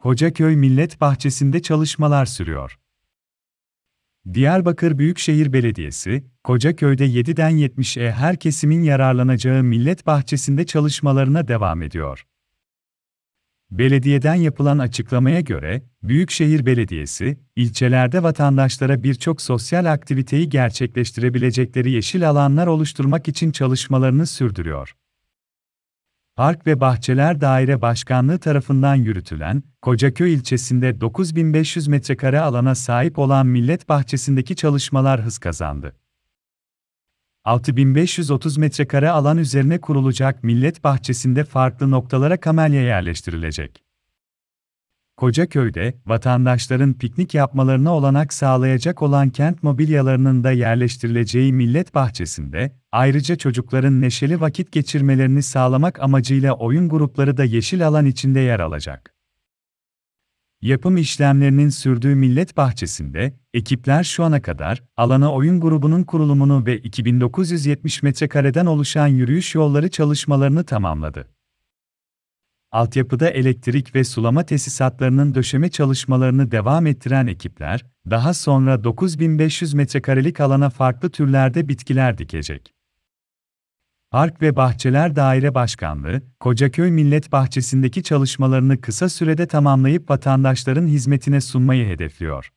Hocaköy Millet Bahçesi'nde çalışmalar sürüyor. Diyarbakır Büyükşehir Belediyesi, Kocaköy'de 7'den 70'e her kesimin yararlanacağı millet bahçesinde çalışmalarına devam ediyor. Belediyeden yapılan açıklamaya göre, Büyükşehir Belediyesi, ilçelerde vatandaşlara birçok sosyal aktiviteyi gerçekleştirebilecekleri yeşil alanlar oluşturmak için çalışmalarını sürdürüyor. Park ve Bahçeler Daire Başkanlığı tarafından yürütülen, Kocaköy ilçesinde 9500 metrekare alana sahip olan Millet Bahçesi'ndeki çalışmalar hız kazandı. 6530 metrekare alan üzerine kurulacak Millet Bahçesi'nde farklı noktalara kamelya yerleştirilecek. Kocaköy'de vatandaşların piknik yapmalarına olanak sağlayacak olan kent mobilyalarının da yerleştirileceği millet bahçesinde, ayrıca çocukların neşeli vakit geçirmelerini sağlamak amacıyla oyun grupları da yeşil alan içinde yer alacak. Yapım işlemlerinin sürdüğü Millet Bahçesi'nde, ekipler şu ana kadar, alana oyun grubunun kurulumunu ve 2970 metrekareden oluşan yürüyüş yolları çalışmalarını tamamladı altyapıda elektrik ve sulama tesisatlarının döşeme çalışmalarını devam ettiren ekipler, daha sonra 9500 metrekarelik alana farklı türlerde bitkiler dikecek. Park ve Bahçeler Daire Başkanlığı, Kocaköy Millet Bahçesi'ndeki çalışmalarını kısa sürede tamamlayıp vatandaşların hizmetine sunmayı hedefliyor.